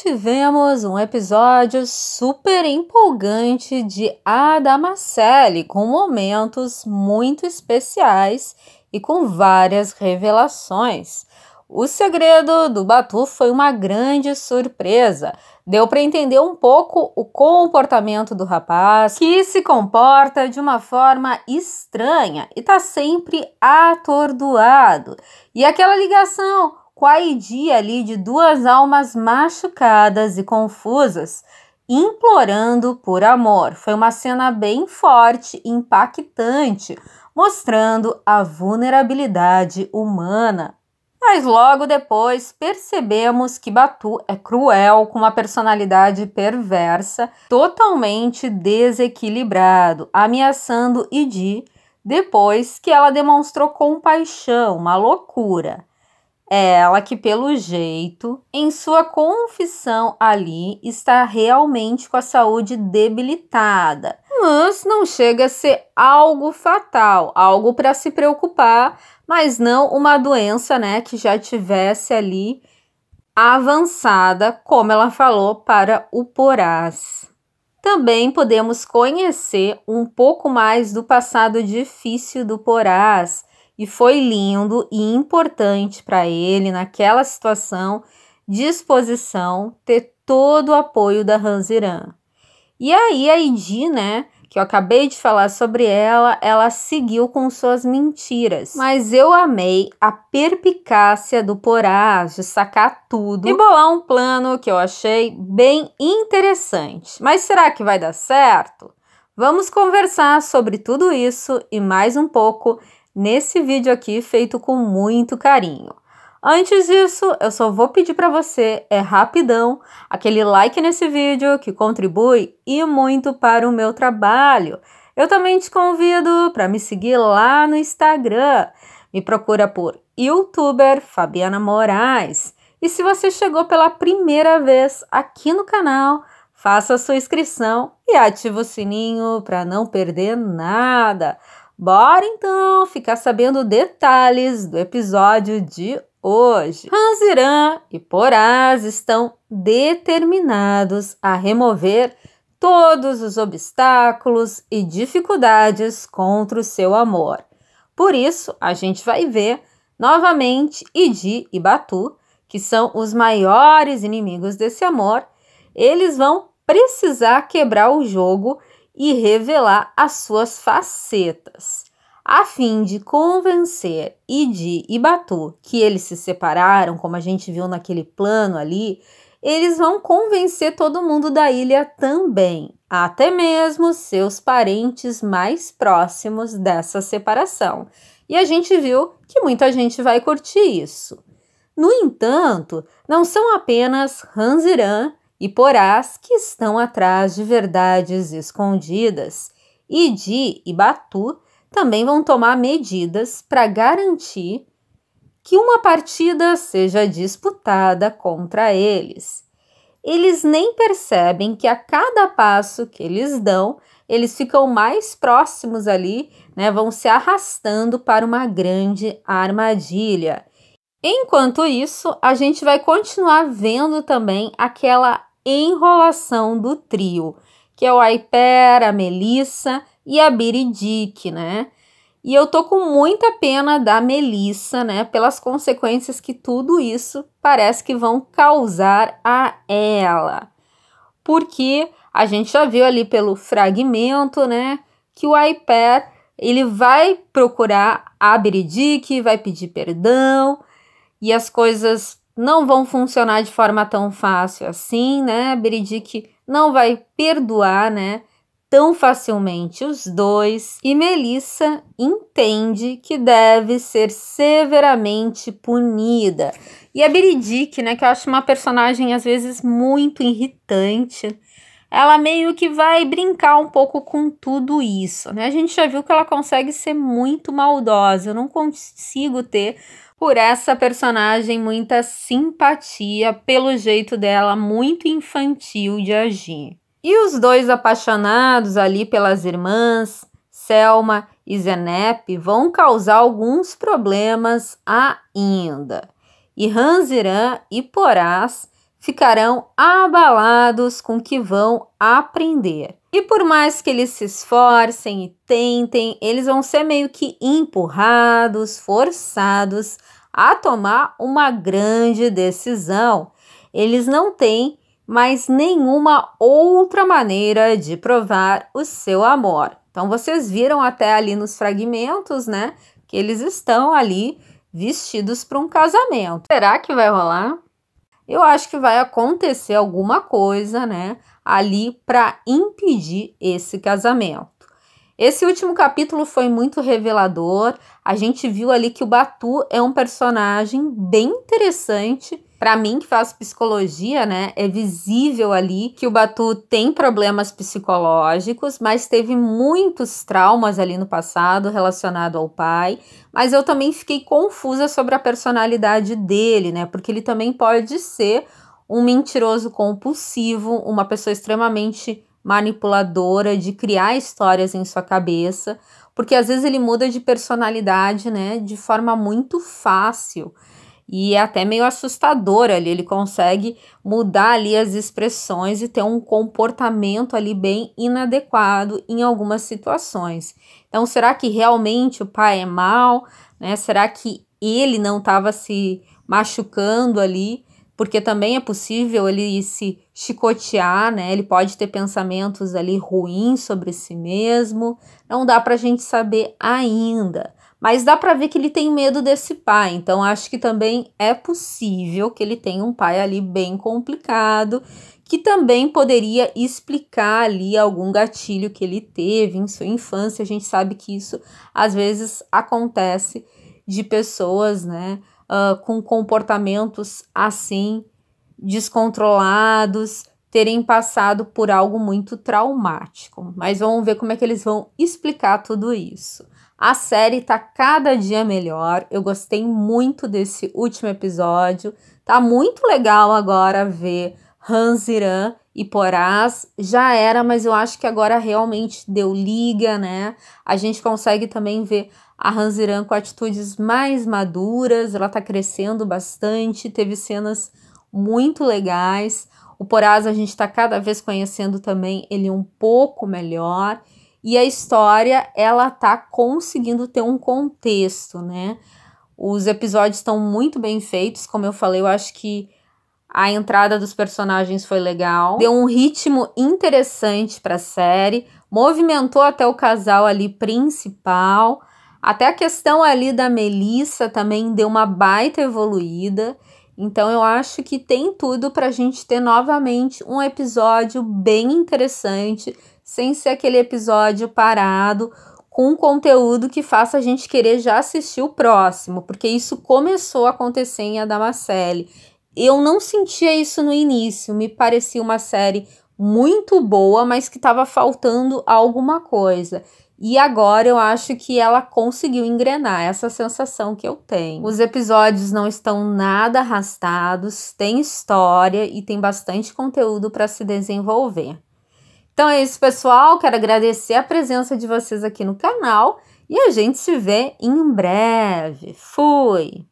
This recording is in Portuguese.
tivemos um episódio super empolgante de Adamascelli, com momentos muito especiais e com várias revelações. O segredo do Batu foi uma grande surpresa. Deu para entender um pouco o comportamento do rapaz, que se comporta de uma forma estranha e está sempre atordoado. E aquela ligação quaidia ali de duas almas machucadas e confusas, implorando por amor. Foi uma cena bem forte, impactante, mostrando a vulnerabilidade humana. Mas logo depois percebemos que Batu é cruel, com uma personalidade perversa, totalmente desequilibrado, ameaçando Idi depois que ela demonstrou compaixão, uma loucura. É ela que, pelo jeito, em sua confissão ali, está realmente com a saúde debilitada. Mas não chega a ser algo fatal, algo para se preocupar, mas não uma doença, né, que já tivesse ali avançada, como ela falou para o Porás. Também podemos conhecer um pouco mais do passado difícil do Porás, e foi lindo e importante para ele, naquela situação, disposição, ter todo o apoio da Hanziran. E aí a Idi, né, que eu acabei de falar sobre ela, ela seguiu com suas mentiras. Mas eu amei a perpicácia do Porás de sacar tudo e bolar um plano que eu achei bem interessante. Mas será que vai dar certo? Vamos conversar sobre tudo isso e mais um pouco nesse vídeo aqui feito com muito carinho. Antes disso, eu só vou pedir para você, é rapidão, aquele like nesse vídeo que contribui e muito para o meu trabalho. Eu também te convido para me seguir lá no Instagram. Me procura por youtuber Fabiana Moraes. E se você chegou pela primeira vez aqui no canal, faça a sua inscrição e ative o sininho para não perder nada. Bora então ficar sabendo detalhes do episódio de hoje. Hanziran e Poraz estão determinados a remover todos os obstáculos e dificuldades contra o seu amor. Por isso, a gente vai ver novamente Idi e Batu, que são os maiores inimigos desse amor. Eles vão precisar quebrar o jogo e revelar as suas facetas, a fim de convencer Idi e Batu que eles se separaram, como a gente viu naquele plano ali, eles vão convencer todo mundo da ilha também, até mesmo seus parentes mais próximos dessa separação. E a gente viu que muita gente vai curtir isso. No entanto, não são apenas Hanziran e porás que estão atrás de verdades escondidas. Idi e Batu também vão tomar medidas para garantir que uma partida seja disputada contra eles. Eles nem percebem que a cada passo que eles dão, eles ficam mais próximos ali, né, vão se arrastando para uma grande armadilha. Enquanto isso, a gente vai continuar vendo também aquela enrolação do trio, que é o Aipera, a Melissa e a Biridique, né? E eu tô com muita pena da Melissa, né? Pelas consequências que tudo isso parece que vão causar a ela. Porque a gente já viu ali pelo fragmento, né? Que o iPad ele vai procurar a Biridique, vai pedir perdão e as coisas não vão funcionar de forma tão fácil assim, né? Beridic não vai perdoar, né? Tão facilmente os dois, e Melissa entende que deve ser severamente punida. E a Beridic, né, que eu acho uma personagem às vezes muito irritante, ela meio que vai brincar um pouco com tudo isso, né? A gente já viu que ela consegue ser muito maldosa. Eu não consigo ter por essa personagem, muita simpatia pelo jeito dela muito infantil de agir. E os dois apaixonados ali pelas irmãs, Selma e Zenepe, vão causar alguns problemas ainda. E Hanziran e Porás ficarão abalados com o que vão aprender. E por mais que eles se esforcem e tentem, eles vão ser meio que empurrados, forçados a tomar uma grande decisão. Eles não têm mais nenhuma outra maneira de provar o seu amor. Então vocês viram até ali nos fragmentos, né, que eles estão ali vestidos para um casamento. Será que vai rolar? eu acho que vai acontecer alguma coisa, né, ali para impedir esse casamento. Esse último capítulo foi muito revelador. A gente viu ali que o Batu é um personagem bem interessante para mim que faço psicologia, né, é visível ali que o Batu tem problemas psicológicos, mas teve muitos traumas ali no passado relacionado ao pai. Mas eu também fiquei confusa sobre a personalidade dele, né? Porque ele também pode ser um mentiroso compulsivo, uma pessoa extremamente manipuladora de criar histórias em sua cabeça, porque às vezes ele muda de personalidade, né, de forma muito fácil e é até meio assustador ali. Ele consegue mudar ali as expressões e ter um comportamento ali bem inadequado em algumas situações. Então, será que realmente o pai é mal? Né? Será que ele não estava se machucando ali? Porque também é possível ele se chicotear, né? Ele pode ter pensamentos ali ruins sobre si mesmo. Não dá para a gente saber ainda. Mas dá para ver que ele tem medo desse pai, então acho que também é possível que ele tenha um pai ali bem complicado, que também poderia explicar ali algum gatilho que ele teve em sua infância. A gente sabe que isso às vezes acontece de pessoas, né, uh, com comportamentos assim descontrolados, terem passado por algo muito traumático. Mas vamos ver como é que eles vão explicar tudo isso. A série tá cada dia melhor. Eu gostei muito desse último episódio. Tá muito legal agora ver Hans Iran e Porás. Já era, mas eu acho que agora realmente deu liga, né? A gente consegue também ver a Hans Iran com atitudes mais maduras. Ela tá crescendo bastante, teve cenas muito legais. O Porás a gente está cada vez conhecendo também ele um pouco melhor e a história ela tá conseguindo ter um contexto, né? Os episódios estão muito bem feitos, como eu falei, eu acho que a entrada dos personagens foi legal, deu um ritmo interessante para a série, movimentou até o casal ali principal, até a questão ali da Melissa também deu uma baita evoluída. Então eu acho que tem tudo para a gente ter novamente um episódio bem interessante sem ser aquele episódio parado com um conteúdo que faça a gente querer já assistir o próximo, porque isso começou a acontecer em Adamacelli. Eu não sentia isso no início, me parecia uma série muito boa, mas que estava faltando alguma coisa. E agora eu acho que ela conseguiu engrenar essa sensação que eu tenho. Os episódios não estão nada arrastados, tem história e tem bastante conteúdo para se desenvolver. Então é isso, pessoal. Quero agradecer a presença de vocês aqui no canal e a gente se vê em breve. Fui!